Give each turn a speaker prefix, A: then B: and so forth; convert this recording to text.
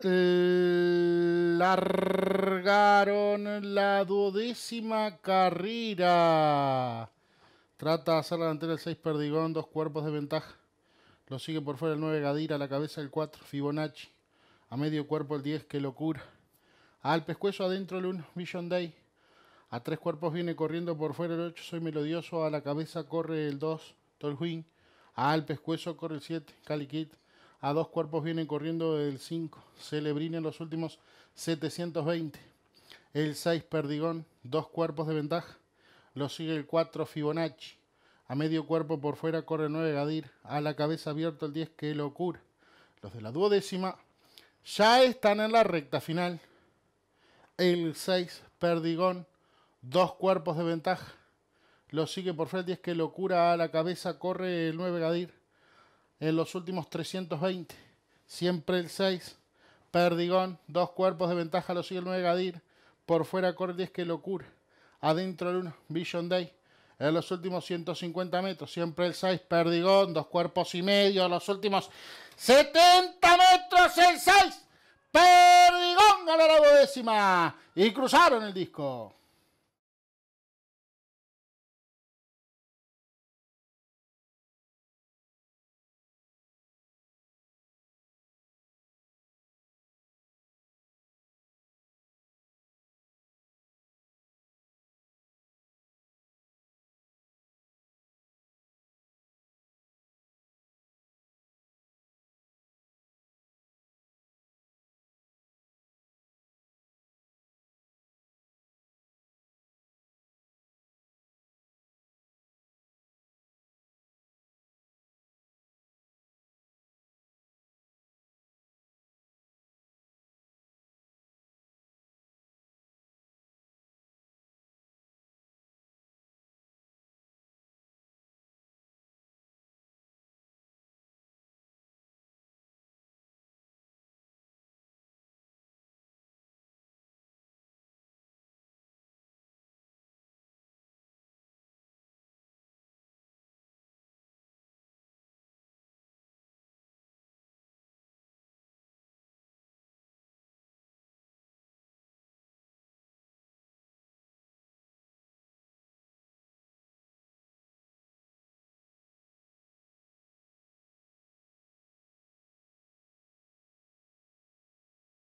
A: largaron la duodécima carrera. Trata de hacer la delantera el 6 Perdigón, dos cuerpos de ventaja. Lo sigue por fuera el 9 Gadir, a la cabeza el 4 Fibonacci. A medio cuerpo el 10, qué locura. Al pescuezo adentro el 1, Mission Day. A tres cuerpos viene corriendo por fuera el 8, Soy Melodioso. A la cabeza corre el 2, Tolhuin. Al pescuezo corre el 7, Kid. A dos cuerpos viene corriendo el 5. Celebrín en los últimos 720. El 6 Perdigón, dos cuerpos de ventaja. Lo sigue el 4 Fibonacci. A medio cuerpo por fuera corre 9 Gadir. A la cabeza abierto el 10, qué locura. Los de la duodécima ya están en la recta final. El 6 Perdigón, dos cuerpos de ventaja. Lo sigue por fuera el 10, qué locura. A la cabeza corre el 9 Gadir en los últimos 320. Siempre el 6. Perdigón, dos cuerpos de ventaja lo sigue el 9 Gadir. Por fuera es que locura. Adentro el 1, Vision Day. En los últimos 150 metros, siempre el 6, Perdigón, dos cuerpos y medio. En los últimos 70 metros, el 6, Perdigón a la décima. Y cruzaron el disco.